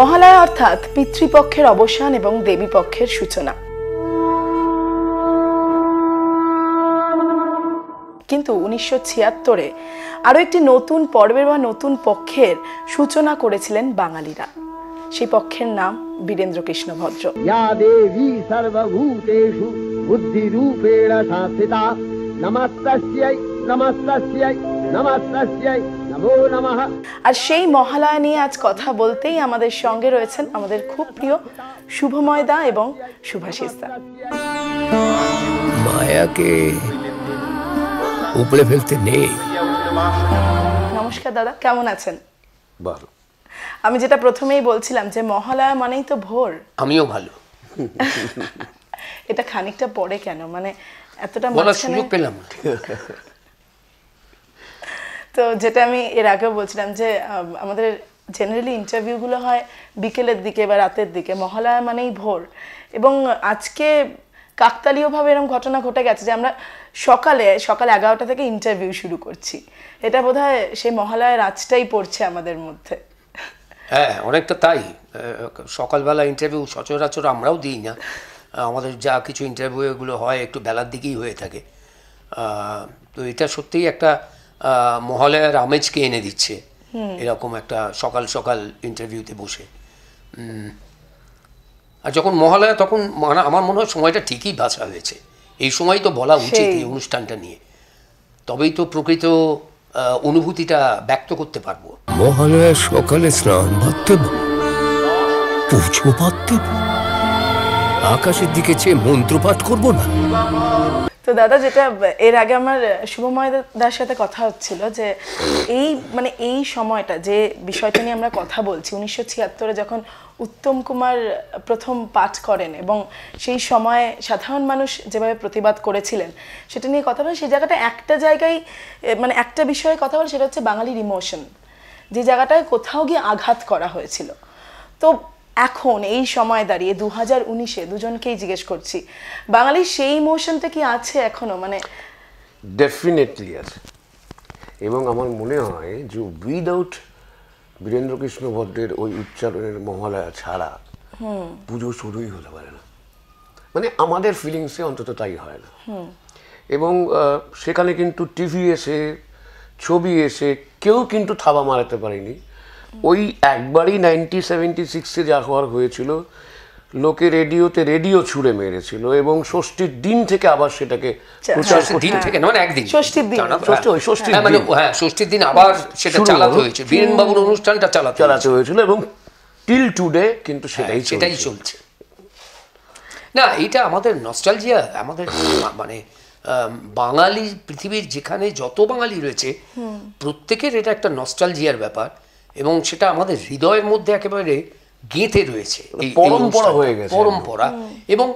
মহালয়া অর্থাৎ পিতৃপক্ষের অবসান এবং দেবীপক্ষের সূচনা কিন্তু উনিশশো ছিয়াত্তরে আরও একটি নতুন পর্বের বা নতুন পক্ষের সূচনা করেছিলেন বাঙালিরা সেই পক্ষের নাম বীরেন্দ্র কৃষ্ণ ভদ্র নমস্তাস্যাই নমস্তাস্যাই নমস্তাস্যাই আর সেই মহালয়া নিয়ে আজ কথা বলতেই আমাদের সঙ্গে রয়েছেন আমাদের খুব প্রিয় শুভময়দা এবং দা মায়াকে উপরে ফেলতে নেই নমস্কার দাদা কেমন আছেন ভালো আমি যেটা প্রথমেই বলছিলাম যে মহালয়া মানেই তো ভোর আমিও ভালো এটা খানিকটা পরে কেন মানে এতটা মনে সুযোগ পেলাম তো যেটা আমি এর আগেও বলছিলাম যে আমাদের জেনারেলি ইন্টারভিউগুলো হয় বিকেলের দিকে বা রাতের দিকে মহালয়া মানেই ভোর এবং আজকে কাকতালীয়ভাবে এরকম ঘটনা ঘটে গেছে যে আমরা সকালে সকাল এগারোটা থেকে ইন্টারভিউ শুরু করছি এটা বোধ হয় সেই মহালয়ের রাজটাই পড়ছে আমাদের মধ্যে হ্যাঁ অনেকটা তাই সকালবেলা ইন্টারভিউ সচরাচর আমরাও দিই না আমাদের যা কিছু ইন্টারভিউ এগুলো হয় একটু বেলার দিকেই হয়ে থাকে তো এটা সত্যিই একটা মহালয়ার আমেজকে এনে দিচ্ছে এরকম একটা সকাল সকাল ইন্টারভিউতে বসে আর যখন মহালয়া তখন মানে আমার মনে হয় সময়টা ঠিকই বাছা হয়েছে এই সময় তো বলা উচিত এই অনুষ্ঠানটা নিয়ে তবেই তো প্রকৃত অনুভূতিটা ব্যক্ত করতে পারবো মহালয়া সকালে স্নান পুজো ভাত আকাশের দিকে চেয়ে মন্ত্র পাঠ করবো না তো দাদা যেটা এর আগে আমার শুভময় দাদার সাথে কথা হচ্ছিল যে এই মানে এই সময়টা যে বিষয়টা নিয়ে আমরা কথা বলছি উনিশশো ছিয়াত্তরে যখন উত্তম কুমার প্রথম পাঠ করেন এবং সেই সময়ে সাধারণ মানুষ যেভাবে প্রতিবাদ করেছিলেন সেটা নিয়ে কথা বলে সেই জায়গাটা একটা জায়গায় মানে একটা বিষয়ে কথা বলে সেটা হচ্ছে বাঙালির ইমোশন যে জায়গাটায় কোথাও গিয়ে আঘাত করা হয়েছিল তো এখন এই সময় দাঁড়িয়ে দু হাজার উনিশে দুজনকেই জিজ্ঞেস করছি বাঙালির সেই ইমোশনটা কি আছে এখনো মানে ডেফিনেটলি আছে এবং আমার মনে হয় যে উইদাউট বীরেন্দ্র কৃষ্ণ ভদ্রের ওই উচ্চারণের মহালয়া ছাড়া পুজো শুরুই হতে পারে না মানে আমাদের ফিলিংসে অন্তত তাই হয় না এবং সেখানে কিন্তু টিভি এসে ছবি এসে কেউ কিন্তু থাবা মারাতে পারেনি ওই একবারই নাইনটি সেভেন্টি সিক্সে যা হওয়ার হয়েছিল লোকে রেডিওতে রেডিও ছুঁড়ে মেরেছিল এবং ষষ্ঠীর দিন থেকে আবার সেটাকে হয়েছিল এবং টিল টুডে কিন্তু হ্যাঁ, সেটাই সেটাই চলছে না এটা আমাদের নস্টালজিয়া আমাদের মানে বাঙালি পৃথিবীর যেখানে যত বাঙালি রয়েছে প্রত্যেকের এটা একটা নস্টালজিয়ার ব্যাপার এবং সেটা আমাদের হৃদয়ের মধ্যে একেবারে গেঁথে রয়েছে পরম্পরা হয়ে গেছে পরম্পরা এবং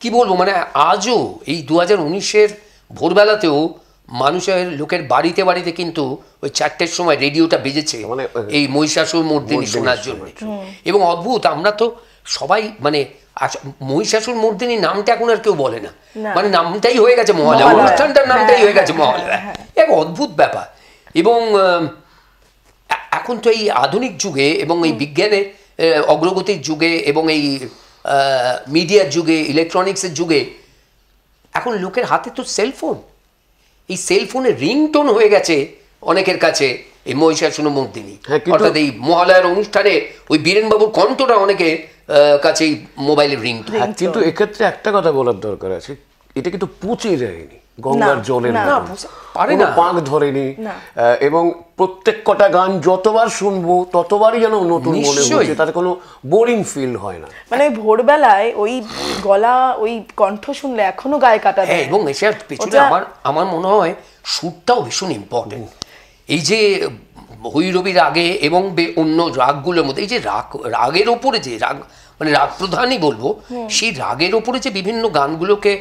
কি বলবো মানে আজও এই দু হাজার উনিশের ভোরবেলাতেও মানুষের লোকের বাড়িতে বাড়িতে কিন্তু ওই চারটের সময় রেডিওটা বেজেছে এই মানে, মহিষাসুর মর্দিনী শোনার জন্য এবং অদ্ভুত আমরা তো সবাই মানে মহিষাসুর মর্দিনী নামটা এখন আর কেউ বলে না মানে নামটাই হয়ে গেছে মহালয়া অনুষ্ঠানটার নামটাই হ্যাঁ, হয়ে গেছে হ্যাঁ, মহালয়া হ্যাঁ। এক অদ্ভুত ব্যাপার এবং এখন তো এই আধুনিক যুগে এবং এই বিজ্ঞানের অগ্রগতির যুগে এবং এই মিডিয়ার যুগে ইলেকট্রনিক্সের যুগে এখন লোকের হাতে তো সেলফোন এই সেলফোনে রিংটোন হয়ে গেছে অনেকের কাছে এই মহিষাসুন মন্দিনী হ্যাঁ, অর্থাৎ এই মহালয়ার অনুষ্ঠানে ওই বীরেনবাবুর কণ্ঠটা অনেকে এই মোবাইলের রিং কিন্তু এক্ষেত্রে একটা কথা বলার দরকার আছে এটা কিন্তু পচে যায়নি গঙ্গার জলে না পারে না ধরেনি এবং প্রত্যেক কটা গান যতবার শুনবো ততবারই যেন নতুন মনে হচ্ছে তাতে কোনো বোরিং ফিল হয় না মানে ভোরবেলায় ওই গলা ওই কণ্ঠ শুনলে এখনো গায়ে কাটা হ্যাঁ, দেয় এবং এসে পিছনে আমার আমার মনে হয় সুরটাও ভীষণ ইম্পর্টেন্ট এই যে ভৈরবীর আগে এবং অন্য রাগগুলোর মধ্যে এই যে রাগ রাগের ওপরে যে রাগ মানে রাগ প্রধানই বলবো সেই রাগের ওপরে যে বিভিন্ন গানগুলোকে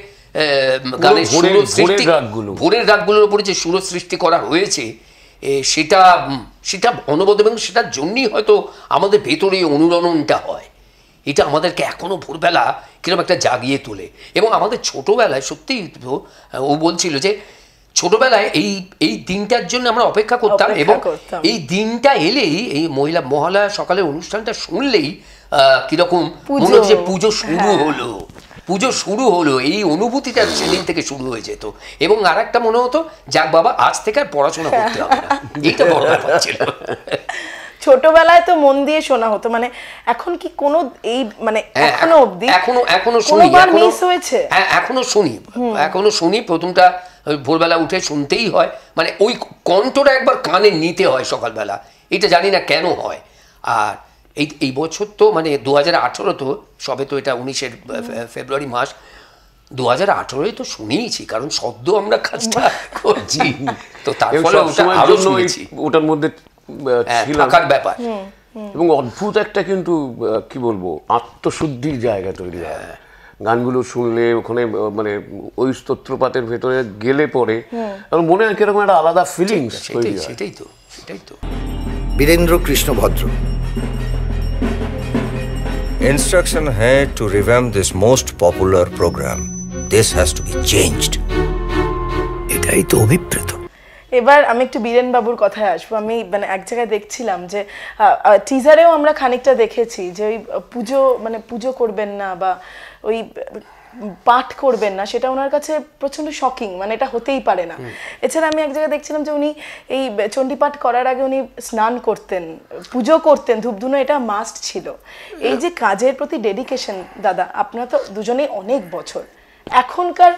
গানের সুর সৃষ্টি ভোরের রাগগুলোর উপরে যে সুর সৃষ্টি করা হয়েছে সেটা সেটা অনবদ এবং সেটার জন্যই হয়তো আমাদের ভেতরে অনুরণনটা হয় এটা আমাদেরকে এখনও ভোরবেলা কীরকম একটা জাগিয়ে তোলে এবং আমাদের ছোটোবেলায় সত্যিই ও বলছিল যে ছোটবেলায় এই এই দিনটার জন্য আমরা অপেক্ষা করতাম এবং এই দিনটা এলেই এই মহিলা মহালয়া সকালে অনুষ্ঠানটা শুনলেই কিরকম যে পুজো শুরু হ্যাঁ। হলো পুজো শুরু হলো এই অনুভূতিটা সেদিন থেকে শুরু হয়ে যেত এবং আর একটা মনে হতো যাক বাবা আজ থেকে আর পড়াশোনা করতে হবে এইটা বড় ব্যাপার ছিল ছোটবেলায় তো মন দিয়ে শোনা হতো মানে এখন কি কোনো এই মানে হ্যাঁ, হ্যাঁ, এখনো অবধি এখনো এখনো শুনি মিস হয়েছে হ্যাঁ এখনো শুনি এখনো শুনি প্রথমটা ভোরবেলা উঠে শুনতেই হয় মানে ওই কণ্ঠটা একবার কানে নিতে হয় সকালবেলা এটা জানি না কেন হয় আর এই এই বছর তো মানে দু হাজার আঠেরো তো সবে তো এটা উনিশের ফেব্রুয়ারি মাস দু হাজার আঠেরোই তো শুনিয়েছি কারণ সদ্য আমরা কাজটা করছি তো তারপরে আরো শুনেছি ওটার মধ্যে হ্যাঁ, থাকার ব্যাপার এবং অদ্ভুত একটা কিন্তু কি বলবো আত্মশুদ্ধির জায়গা তৈরি হয় হ্যাঁ। গানগুলো শুনলে ওখানে মানে ওই স্তোত্রপাতের ভেতরে গেলে পরে মনে হয় কিরকম একটা আলাদা ফিলিংস সেটাই তো সেটাই তো বীরেন্দ্র কৃষ্ণ ভদ্র Instruction hai to revamp this most popular program. This has to be changed. এটাই তো অভিপ্রেত এবার আমি একটু বীরেন বাবুর কথায় আসবো আমি মানে এক জায়গায় দেখছিলাম যে টিজারেও আমরা খানিকটা দেখেছি যে ওই পুজো মানে পুজো করবেন না বা ওই পাঠ করবেন না সেটা ওনার কাছে প্রচণ্ড শকিং মানে এটা হতেই পারে না এছাড়া আমি এক জায়গায় দেখছিলাম যে উনি এই চণ্ডীপাঠ করার আগে উনি স্নান করতেন পুজো করতেন ধূপধুনো এটা মাস্ট ছিল এই যে কাজের প্রতি ডেডিকেশন দাদা আপনার তো দুজনেই অনেক বছর এখনকার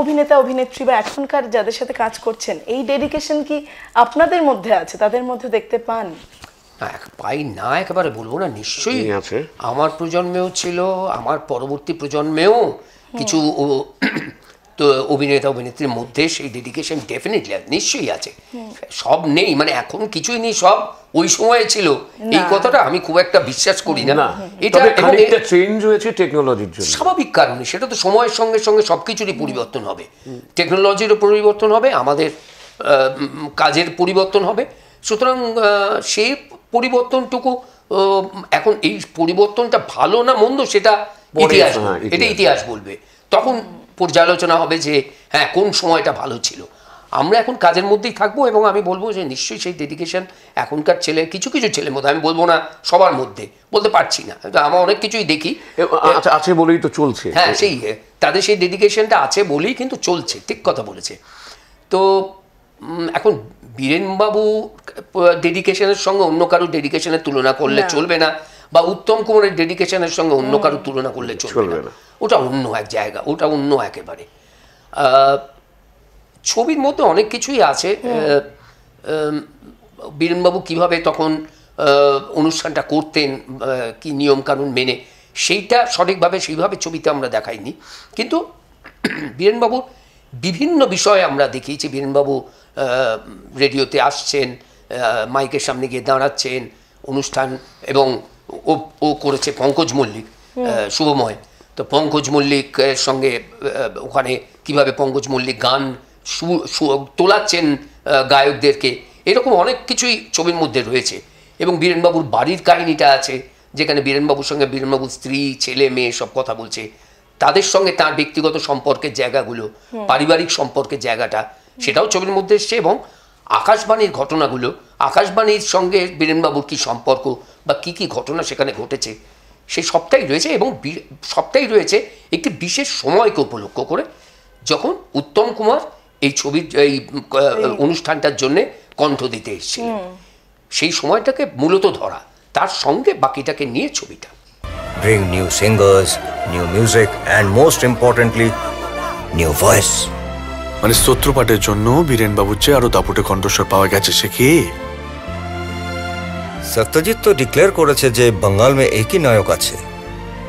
অভিনেতা অভিনেত্রী বা এখনকার যাদের সাথে কাজ করছেন এই ডেডিকেশন কি আপনাদের মধ্যে আছে তাদের মধ্যে দেখতে পান এক পাই না একেবারে বলবো না নিশ্চয়ই আছে আমার প্রজন্মেও ছিল আমার পরবর্তী প্রজন্মেও হ্যাঁ। কিছু তো অভিনেতা অভিনেত্রীর মধ্যে সেই ডেডিকেশন ডেফিনেটলি নিশ্চয়ই আছে হ্যাঁ। সব নেই মানে এখন কিছুই নেই সব ওই সময়ে ছিল এই কথাটা আমি খুব একটা বিশ্বাস করি না হ্যাঁ। এটা একটা চেঞ্জ হয়েছে টেকনোলজির জন্য স্বাভাবিক কারণে সেটা তো সময়ের সঙ্গে সঙ্গে সব কিছুরই পরিবর্তন হবে টেকনোলজিরও পরিবর্তন হবে আমাদের কাজের পরিবর্তন হবে সুতরাং সে পরিবর্তনটুকু এখন এই পরিবর্তনটা ভালো না মন্দ সেটা ইতিহাস হ্যাঁ, এটা ইতিহাস বলবে তখন পর্যালোচনা হবে যে হ্যাঁ কোন সময়টা ভালো ছিল আমরা এখন কাজের মধ্যেই থাকবো এবং আমি বলবো যে নিশ্চয়ই সেই ডেডিকেশন এখনকার ছেলে কিছু কিছু ছেলের মধ্যে আমি বলবো না সবার মধ্যে বলতে পারছি না আমরা অনেক কিছুই দেখি আচ্ছা, আছে বলেই তো চলছে হ্যাঁ সেই তাদের সেই ডেডিকেশনটা আছে বলেই কিন্তু চলছে ঠিক কথা বলেছে তো এখন বীরেনবাবু ডেডিকেশনের সঙ্গে অন্য কারো ডেডিকেশনের তুলনা করলে চলবে না বা উত্তম কুমারের ডেডিকেশনের সঙ্গে অন্য কারো তুলনা করলে চলবে না ওটা অন্য এক জায়গা ওটা অন্য একেবারে ছবির মধ্যে অনেক কিছুই আছে বীরেনবাবু কিভাবে তখন অনুষ্ঠানটা করতেন কি নিয়মকানুন মেনে সেইটা সঠিকভাবে সেইভাবে ছবিতে আমরা দেখাইনি কিন্তু বীরেনবাবুর বিভিন্ন বিষয়ে আমরা দেখিয়েছি বীরেনবাবু রেডিওতে আসছেন মাইকের সামনে গিয়ে দাঁড়াচ্ছেন অনুষ্ঠান এবং ও ও করেছে পঙ্কজ মল্লিক শুভময় তো পঙ্কজ মল্লিকের সঙ্গে ওখানে কিভাবে পঙ্কজ মল্লিক গান তোলাচ্ছেন গায়কদেরকে এরকম অনেক কিছুই ছবির মধ্যে রয়েছে এবং বীরেনবাবুর বাড়ির কাহিনীটা আছে যেখানে বীরেনবাবুর সঙ্গে বীরেনবাবুর স্ত্রী ছেলে মেয়ে সব কথা বলছে তাদের সঙ্গে তার ব্যক্তিগত সম্পর্কের জায়গাগুলো পারিবারিক সম্পর্কের জায়গাটা সেটাও ছবির মধ্যে এসছে এবং আকাশবাণীর ঘটনাগুলো আকাশবাণীর সঙ্গে বীরেনবাবুর কী সম্পর্ক বা কি কি ঘটনা সেখানে ঘটেছে সেই সবটাই রয়েছে এবং সবটাই রয়েছে একটি বিশেষ সময়কে উপলক্ষ করে যখন উত্তম কুমার এই ছবির এই অনুষ্ঠানটার জন্যে কণ্ঠ দিতে এসেছিল সেই সময়টাকে মূলত ধরা তার সঙ্গে বাকিটাকে নিয়ে ছবিটা Bring new singers, new music and most importantly, new voice. মানে স্তোত্রপাঠের জন্য বীরেনবাবুর চেয়ে আরো দাপুটে কণ্ঠস্বর পাওয়া গেছে সে কি সত্যজিৎ তো ডিক্লেয়ার করেছে যে বাঙ্গাল মে একই নায়ক আছে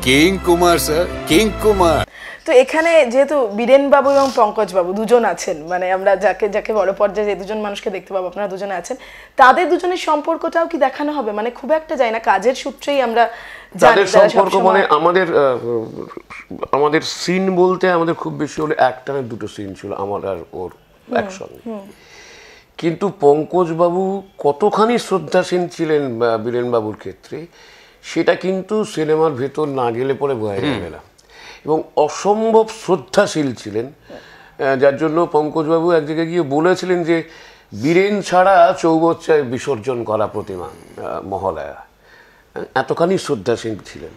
king Kumar sir king Kumar তো এখানে যেহেতু বীরেন বাবু এবং পঙ্কজ বাবু দুজন আছেন মানে আমরা যাকে যাকে বড় পর্যায়ে যে দুজন মানুষকে দেখতে পাবো আপনারা দুজনে আছেন তাদের দুজনের সম্পর্কটাও কি দেখানো হবে মানে খুব একটা যায় না কাজের সূত্রেই আমরা যাদের সম্পর্ক মানে আমাদের আমাদের সিন বলতে আমাদের খুব বেশি হলে একটা না দুটো সিন ছিল আমার আর ওর একসঙ্গে কিন্তু পঙ্কজবাবু কতখানি শ্রদ্ধাসীন ছিলেন বীরেনবাবুর ক্ষেত্রে সেটা কিন্তু সিনেমার ভেতর না গেলে পরে বোঝা যাবে না এবং অসম্ভব শ্রদ্ধাশীল ছিলেন যার জন্য পঙ্কজবাবু এক জায়গায় গিয়ে বলেছিলেন যে বীরেন ছাড়া চৌবচ্চায় বিসর্জন করা প্রতিমা মহালয়া এতখানি শ্রদ্ধাশীল ছিলেন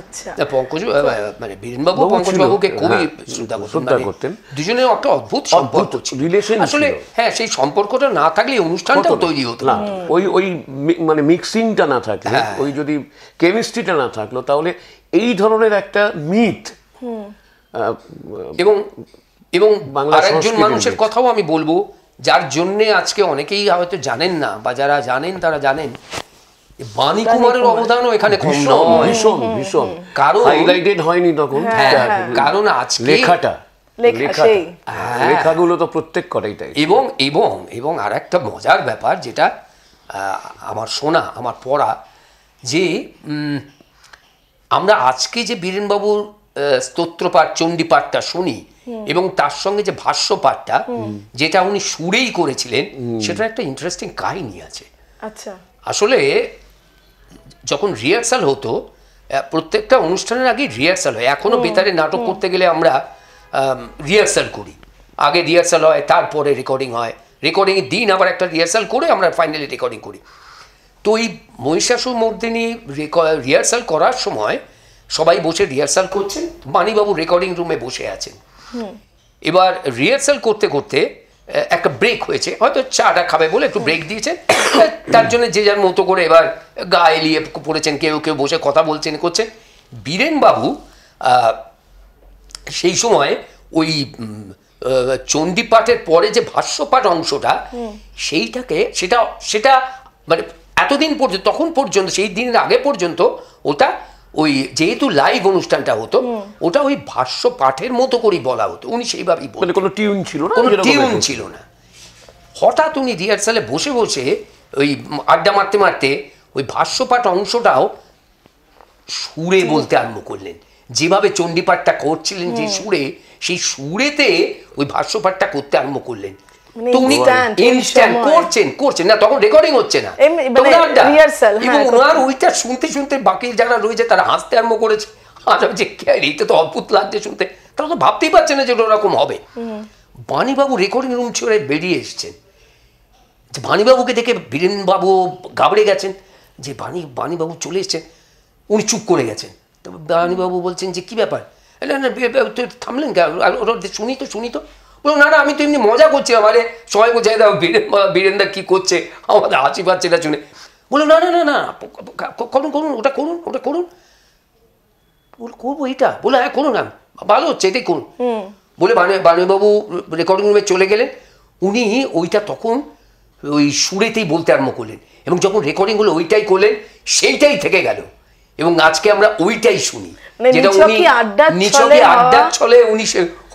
আচ্ছা। মানে হ্যাঁ, শ্রদ্ধা কেমিস্ট্রিটা না থাকলো তাহলে এই ধরনের একটা মিথ এবং এবং মানুষের কথাও আমি বলবো যার জন্যে আজকে অনেকেই হয়তো জানেন না বা যারা জানেন তারা জানেন বাণী কুমারের অবদানও এখানে ভীষণ ভীষণ কারণ হাইলাইটেড হয়নি তখন হ্যাঁ, হ্যাঁ। কারণ আজ লেখাটা হ্যাঁ। লেখাগুলো তো প্রত্যেক তাই এবং এবং এবং আর একটা মজার ব্যাপার যেটা আমার শোনা আমার পড়া যে আমরা আজকে যে বীরেনবাবুর স্তোত্রপাঠ চণ্ডী পাঠটা শুনি এবং তার সঙ্গে যে ভাষ্য পাঠটা যেটা উনি সুরেই করেছিলেন সেটা একটা ইন্টারেস্টিং কাহিনী আছে আচ্ছা আসলে যখন রিহার্সাল হতো প্রত্যেকটা অনুষ্ঠানের আগে রিহার্সাল হয় এখনও বেতারে নাটক করতে গেলে আমরা রিহার্সাল করি আগে রিহার্সাল হয় তারপরে রেকর্ডিং হয় রেকর্ডিংয়ের দিন আবার একটা রিহার্সাল করে আমরা ফাইনালি রেকর্ডিং করি তো এই মহিষাসুর মর্দিনী রিহার্সাল করার সময় সবাই বসে রিহার্সাল করছেন মানিবাবু রেকর্ডিং রুমে বসে আছেন এবার রিহার্সাল করতে করতে একটা ব্রেক হয়েছে হয়তো চাটা খাবে বলে একটু ব্রেক দিয়েছেন তার জন্য যে যার মতো করে এবার গায়ে এলিয়ে পড়েছেন কেউ কেউ বসে কথা বলছেন করছেন বীরেনবাবু সেই সময় ওই চণ্ডীপাঠের পরে যে ভাষ্যপাঠ অংশটা সেইটাকে সেটা সেটা মানে এতদিন পর্যন্ত তখন পর্যন্ত সেই দিনের আগে পর্যন্ত ওটা ওই যেহেতু লাইভ অনুষ্ঠানটা হতো ওটা ওই ভাষ্য পাঠের মতো করেই বলা হতো উনি সেইভাবেই বলেন মানে কোনো টিউন ছিল না কোনো টিউন ছিল না হঠাৎ উনি রিহার্সালে বসে বসে ওই আড্ডা মারতে মারতে ওই ভাষ্য পাঠ অংশটাও সুরে বলতে আরম্ভ করলেন যেভাবে চণ্ডীপাঠটা করছিলেন যে সুরে সেই সুরেতে ওই ভাষ্যপাঠটা করতে আরম্ভ করলেন মানে তুমি ইনস্ট্যান্ট করছেন করছেন না তখন রেকর্ডিং হচ্ছে না মানে এবং হ্যাঁ, ওনার ওইটা শুনতে শুনতে বাকি যারা রয়েছে তারা হাসতে আরম্ভ করেছে আর যে এইটা তো অদ্ভুত লাগছে শুনতে তারা তো ভাবতেই পারছে না যে ওরকম হবে বাণীবাবু রেকর্ডিং রুম ছেড়ে বেরিয়ে এসছেন বাণীবাবুকে দেখে বীরেনবাবু গাবড়ে গেছেন যে বাণী বাণীবাবু চলে এসছেন উনি চুপ করে গেছেন তবে বাণীবাবু বলছেন যে কী ব্যাপার থামলেন শুনি তো শুনি তো বললো না না আমি তো এমনি মজা করছি আমারে সবাই বলছে দাও বীরেন বীরেন্দা কী করছে আমাদের হাসি পাচ্ছে না শুনে বললো না না না না করুন করুন ওটা করুন ওটা করুন বল করবো এটা বলে হ্যাঁ করুন না হ্যাঁ, ভালো হচ্ছে এটাই করুন বলে বানু বানুবাবু রেকর্ডিং রুমে চলে গেলেন উনি ওইটা তখন ওই সুরেতেই বলতে আরম্ভ করলেন এবং যখন রেকর্ডিং হলো ওইটাই করলেন সেইটাই থেকে গেল এবং আজকে আমরা ওইটাই শুনি মানে যেটা উনি নিচকে আড্ডার ছলে উনি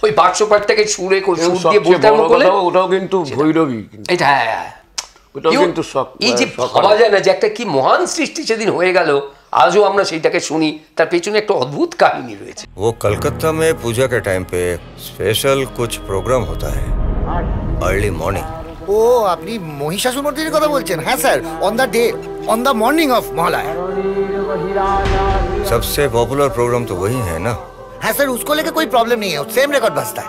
ওই বাক্স প্রত্যেকে সুরে কো সুর দিয়ে বলতে আমার কথা ওটাও কিন্তু ভৈরবী এটা হ্যাঁ, হ্যাঁ। ওটাও কিন্তু শক ইজি সবাই জানেন যে একটা কি মহান সৃষ্টি সেদিন হয়ে গেল আজও আমরা সেইটাকে শুনি তার পেছনে একটা অদ্ভুত কাহিনী রয়েছে ও কলকাতা মে পূজা কা টাইম পে স্পেশাল কিছু প্রোগ্রাম ہوتا ہے আর্লি মর্নিং ও আপনি মহিষাসুর মর্দিনী কথা বলছেন হ্যাঁ sir on the day on the morning of Mahalaya সবচেয়ে পপুলার প্রোগ্রাম তো वही है ना হ্যাঁ सर उसको लेके कोई प्रॉब्लम नहीं है सेम रिकॉर्ड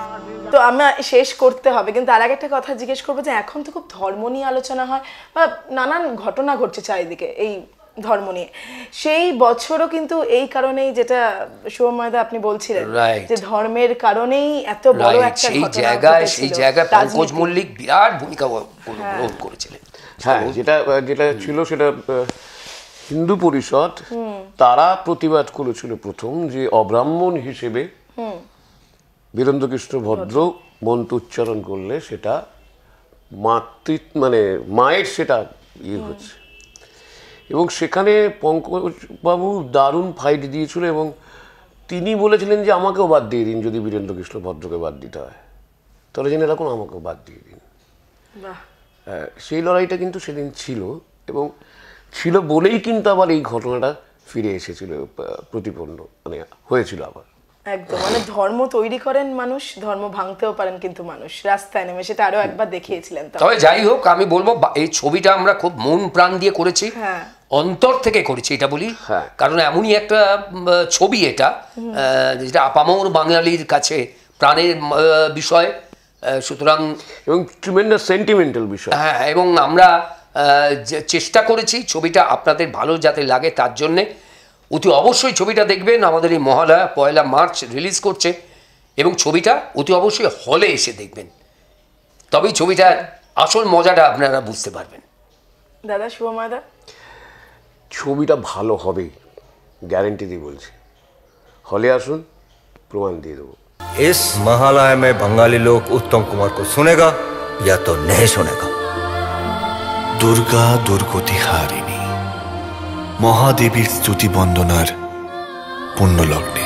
তো আমরা শেষ করতে হবে কিন্তু তার আগে একটা কথা জিজ্ঞেস করবো যে এখন তো খুব ধর্ম নিয়ে আলোচনা হয় বা নানান ঘটনা ঘটছে চারিদিকে এই ধর্ম নিয়ে সেই বছরও কিন্তু এই কারণেই যেটা শুভময়দা আপনি বলছিলেন যে ধর্মের কারণেই এত বড় একটা সেই জায়গায় সেই জায়গায় পঙ্কজ মল্লিক বিরাট ভূমিকা গ্রহণ হ্যাঁ। করেছিলেন হ্যাঁ যেটা যেটা ছিল সেটা হিন্দু পরিষদ তারা প্রতিবাদ করেছিল প্রথম যে অব্রাহ্মণ হিসেবে বীরেন্দ্রকৃষ্ণ ভদ্র মন্ত্র উচ্চারণ করলে সেটা মাতৃ মানে মায়ের সেটা ইয়ে হচ্ছে এবং সেখানে পঙ্কজবাবু দারুণ ফাইট দিয়েছিল এবং তিনি বলেছিলেন যে আমাকেও বাদ দিয়ে দিন যদি বীরেন্দ্রকৃষ্ণ ভদ্রকে বাদ দিতে হয় তাহলে জেনে রাখুন আমাকেও বাদ দিয়ে দিন হ্যাঁ, সেই লড়াইটা কিন্তু সেদিন ছিল এবং ছিল বলেই কিন্তু আবার এই ঘটনাটা ফিরে এসেছিল প্রতিপন্ন মানে হয়েছিল আবার একদম মানে ধর্ম তৈরি করেন মানুষ ধর্ম ভাঙতেও পারেন কিন্তু মানুষ রাস্তায় নেমে সেটা আরো একবার দেখিয়েছিলেন তবে যাই হোক আমি বলবো এই ছবিটা আমরা খুব মন প্রাণ দিয়ে করেছি হ্যাঁ। অন্তর থেকে করেছি এটা বলি হ্যাঁ। কারণ এমনই একটা ছবি এটা যেটা আপামর বাঙালির কাছে প্রাণের বিষয় সুতরাং এবং সেন্টিমেন্টাল বিষয় হ্যাঁ এবং আমরা চেষ্টা করেছি ছবিটা আপনাদের ভালো যাতে লাগে তার জন্যে অতি অবশ্যই ছবিটা দেখবেন আমাদের এই মহালয়া পয়লা মার্চ রিলিজ করছে এবং ছবিটা অতি অবশ্যই হলে এসে দেখবেন তবেই ছবিটা আসল মজাটা আপনারা বুঝতে পারবেন দাদা শুভময়দা ছবিটা ভালো হবেই গ্যারেন্টি দিয়ে বলছি হলে আসুন প্রমাণ দিয়ে দেবো এস महालय মে बंगाली লোক উত্তম কুমার কো শুনেগা ইয়া তো नहीं শুনেগা দুর্গা দুর্গতি হারিণী মহাদেবীর স্তুতি বন্দনার পুণ্যলগ্নে